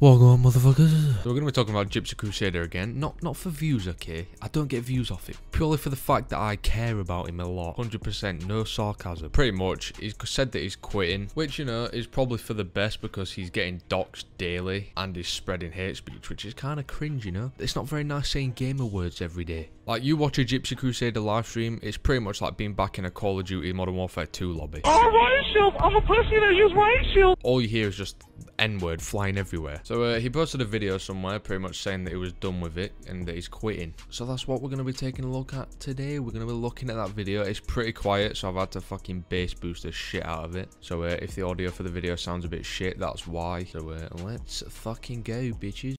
Walk on, motherfuckers. So we're going to be talking about Gypsy Crusader again. Not not for views, okay? I don't get views off it. Purely for the fact that I care about him a lot. 100% no sarcasm. Pretty much, he's said that he's quitting, which, you know, is probably for the best because he's getting doxxed daily and is spreading hate speech, which is kind of cringe, you know? It's not very nice saying gamer words every day. Like, you watch a Gypsy Crusader live stream, it's pretty much like being back in a Call of Duty Modern Warfare 2 lobby. Oh, riot shield! I'm a pussy that use riot shield! All you hear is just N-word flying everywhere. So uh, he posted a video somewhere pretty much saying that he was done with it and that he's quitting. So that's what we're going to be taking a look at today. We're going to be looking at that video. It's pretty quiet, so I've had to fucking bass boost the shit out of it. So uh, if the audio for the video sounds a bit shit, that's why. So uh, let's fucking go, bitches.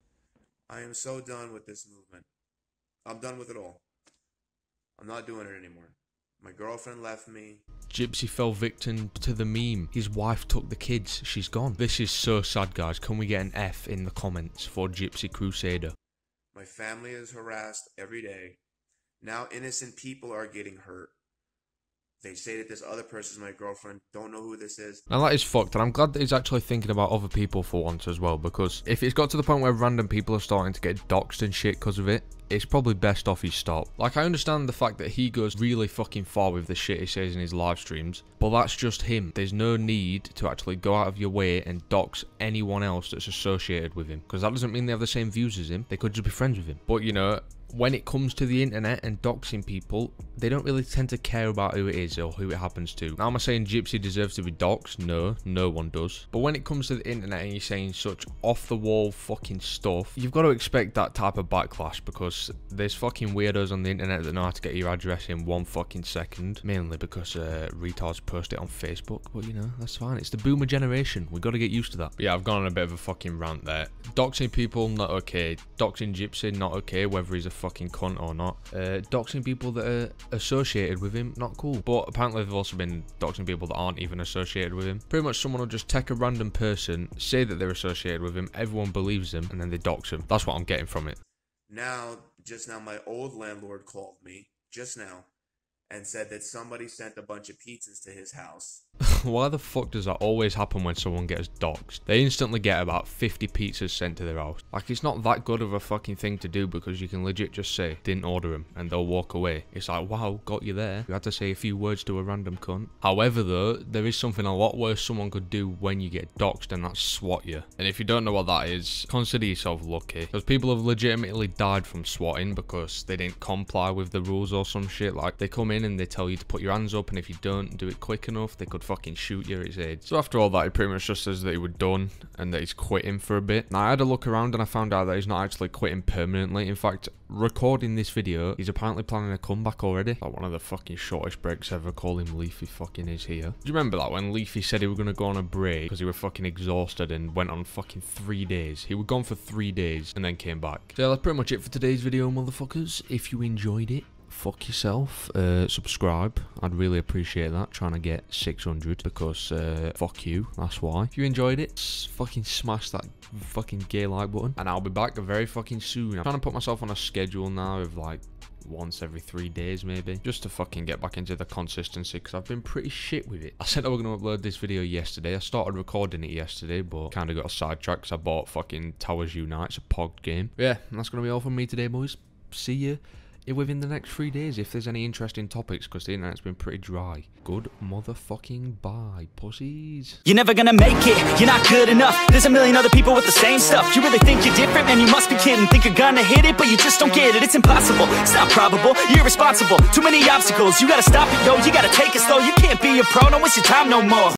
I am so done with this movement. I'm done with it all. I'm not doing it anymore. My girlfriend left me. Gypsy fell victim to the meme. His wife took the kids. She's gone. This is so sad, guys. Can we get an F in the comments for Gypsy Crusader? My family is harassed every day. Now innocent people are getting hurt. They say that this other person's my girlfriend. Don't know who this is. Now that is fucked, and I'm glad that he's actually thinking about other people for once as well, because if it's got to the point where random people are starting to get doxxed and shit because of it, it's probably best off he stop. Like, I understand the fact that he goes really fucking far with the shit he says in his live streams, but that's just him. There's no need to actually go out of your way and dox anyone else that's associated with him, because that doesn't mean they have the same views as him. They could just be friends with him. But, you know, when it comes to the internet and doxing people, they don't really tend to care about who it is or who it happens to. Now, am I saying Gypsy deserves to be doxed? No, no one does. But when it comes to the internet and you're saying such off-the-wall fucking stuff, you've got to expect that type of backlash because there's fucking weirdos on the internet that know how to get your address in one fucking second, mainly because uh, retards post it on Facebook, but you know, that's fine. It's the boomer generation. We've got to get used to that. But yeah, I've gone on a bit of a fucking rant there. Doxing people, not okay. Doxing Gypsy, not okay, whether he's a fucking cunt or not. Uh, doxing people that are associated with him, not cool. But apparently they've also been doxing people that aren't even associated with him. Pretty much someone will just take a random person, say that they're associated with him, everyone believes them, and then they dox him. That's what I'm getting from it. Now, just now my old landlord called me, just now, and said that somebody sent a bunch of pizzas to his house. why the fuck does that always happen when someone gets doxxed? They instantly get about 50 pizzas sent to their house. Like, it's not that good of a fucking thing to do because you can legit just say, didn't order them, and they'll walk away. It's like, wow, got you there. You had to say a few words to a random cunt. However, though, there is something a lot worse someone could do when you get doxxed, and that's swat you. And if you don't know what that is, consider yourself lucky. Because people have legitimately died from swatting because they didn't comply with the rules or some shit. Like, they come in and they tell you to put your hands up, and if you don't do it quick enough, they could fucking fucking shoot you at his age. Uh, so after all that, he pretty much just says that he was done and that he's quitting for a bit. Now, I had a look around and I found out that he's not actually quitting permanently. In fact, recording this video, he's apparently planning a comeback already. Like one of the fucking shortest breaks ever. Call him Leafy fucking is here. Do you remember that when Leafy said he was going to go on a break because he was fucking exhausted and went on fucking three days? He was gone for three days and then came back. So yeah, that's pretty much it for today's video, motherfuckers. If you enjoyed it, fuck yourself. Uh, subscribe. I'd really appreciate that. Trying to get 600 because uh, fuck you. That's why. If you enjoyed it, fucking smash that fucking gay like button. And I'll be back very fucking soon. I'm trying to put myself on a schedule now of like once every three days maybe just to fucking get back into the consistency because i've been pretty shit with it i said i was going to upload this video yesterday i started recording it yesterday but kind of got sidetracked because i bought fucking towers unite it's a pog game but yeah that's going to be all from me today boys see you within the next three days if there's any interesting topics because the internet's been pretty dry. Good motherfucking bye, pussies. You're never gonna make it, you're not good enough. There's a million other people with the same stuff. You really think you're different, man, you must be kidding. Think you're gonna hit it, but you just don't get it. It's impossible, it's not probable, you're irresponsible. Too many obstacles, you gotta stop it, yo. You gotta take it slow, you can't be a pro, no, it's your time no more.